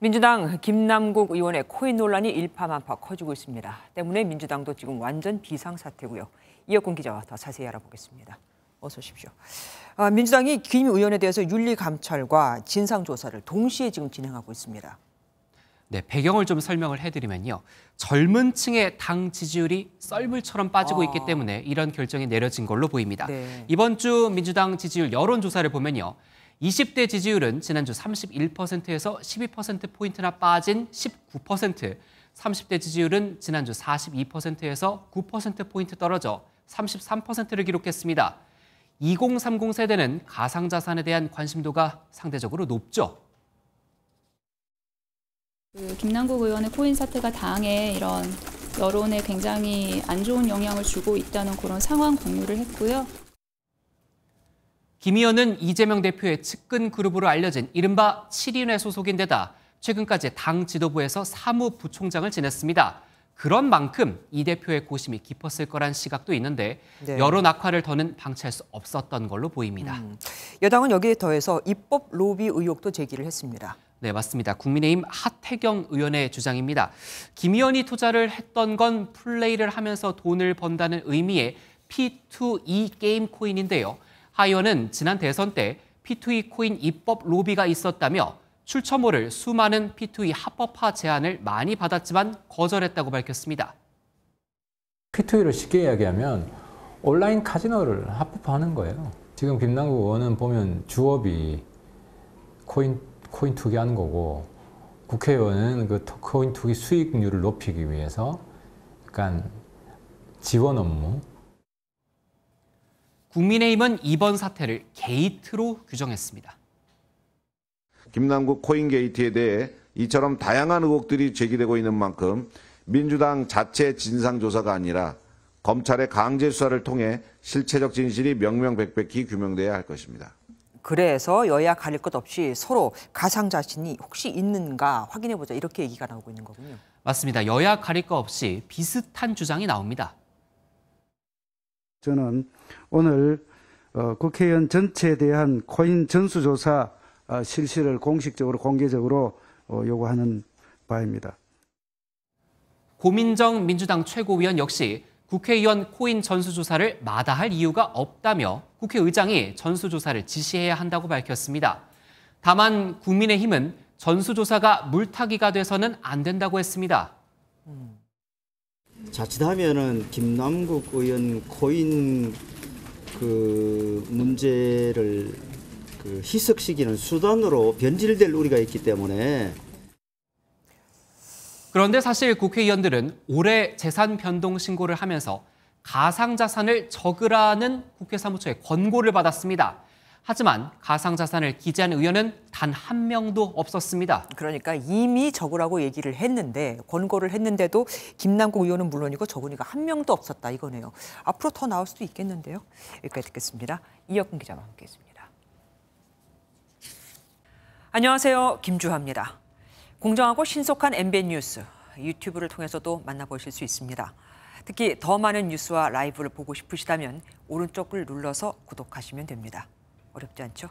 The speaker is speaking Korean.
민주당 김남국 의원의 코인 논란이 일파만파 커지고 있습니다. 때문에 민주당도 지금 완전 비상사태고요. 이혁곤 기자와 더 자세히 알아보겠습니다. 어서 오십시오. 아, 민주당이 김 의원에 대해서 윤리감찰과 진상조사를 동시에 지금 진행하고 있습니다. 네, 배경을 좀 설명을 해드리면요. 젊은 층의 당 지지율이 썰물처럼 빠지고 아. 있기 때문에 이런 결정이 내려진 걸로 보입니다. 네. 이번 주 민주당 지지율 여론조사를 보면요. 20대 지지율은 지난주 31%에서 12%포인트나 빠진 19%, 30대 지지율은 지난주 42%에서 9%포인트 떨어져 33%를 기록했습니다. 2030 세대는 가상자산에 대한 관심도가 상대적으로 높죠. 그 김남국 의원의 코인 사태가 당의 이런 여론에 굉장히 안 좋은 영향을 주고 있다는 그런 상황 공유를 했고요. 김 의원은 이재명 대표의 측근 그룹으로 알려진 이른바 7인회 소속인데다 최근까지 당 지도부에서 사무부총장을 지냈습니다. 그런 만큼 이 대표의 고심이 깊었을 거란 시각도 있는데 네. 여러낙화를 더는 방치할 수 없었던 걸로 보입니다. 음. 여당은 여기에 더해서 입법 로비 의혹도 제기를 했습니다. 네, 맞습니다. 국민의힘 하태경 의원의 주장입니다. 김 의원이 투자를 했던 건 플레이를 하면서 돈을 번다는 의미의 P2E 게임 코인인데요. 하이원은 지난 대선 때 P2E 코인 입법 로비가 있었다며 출처모를 수많은 P2E 합법화 제안을 많이 받았지만 거절했다고 밝혔습니다. P2E를 쉽게 이야기하면 온라인 카지노를 합법화하는 거예요. 지금 김남국 의원은 보면 주업이 코인 코인 투기하는 거고 국회의원은 그 코인 투기 수익률을 높이기 위해서 약간 지원 업무 국민의힘은 이번 사태를 게이트로 규정했습니다. 김남국 코인 게이트에 대해 이처럼 다양한 의혹들이 제기되고 있는 만큼 민주당 자체 진상조사가 아니라 검찰의 강제 수사를 통해 실체적 진실이 명명백백히 규명돼야 할 것입니다. 그래서 여야 가릴 것 없이 서로 가상 자신이 혹시 있는가 확인해보자 이렇게 얘기가 나오고 있는 거군요. 맞습니다. 여야 가릴 것 없이 비슷한 주장이 나옵니다. 저는 오늘 어, 국회의원 전체에 대한 코인 전수조사 어, 실시를 공식적으로 공개적으로 어, 요구하는 바입니다. 고민정 민주당 최고위원 역시 국회의원 코인 전수조사를 마다할 이유가 없다며 국회의장이 전수조사를 지시해야 한다고 밝혔습니다. 다만 국민의힘은 전수조사가 물타기가 돼서는 안 된다고 했습니다. 음. 자칫하면은 김남국 의원 코인 그 문제를 그 희석시키는 수단으로 변질될 우리가 있기 때문에 그런데 사실 국회의원들은 올해 재산 변동 신고를 하면서 가상자산을 적으라는 국회 사무처의 권고를 받았습니다. 하지만 가상자산을 기재한 의원은 단한 명도 없었습니다. 그러니까 이미 적으라고 얘기를 했는데 권고를 했는데도 김남국 의원은 물론이고 적은이가 한 명도 없었다 이거네요. 앞으로 더 나올 수도 있겠는데요. 여기까지 듣겠습니다. 이혁근 기자와 함께했습니다. 안녕하세요. 김주하입니다. 공정하고 신속한 MBN 뉴스 유튜브를 통해서도 만나보실 수 있습니다. 특히 더 많은 뉴스와 라이브를 보고 싶으시다면 오른쪽을 눌러서 구독하시면 됩니다. 어렵지 않죠?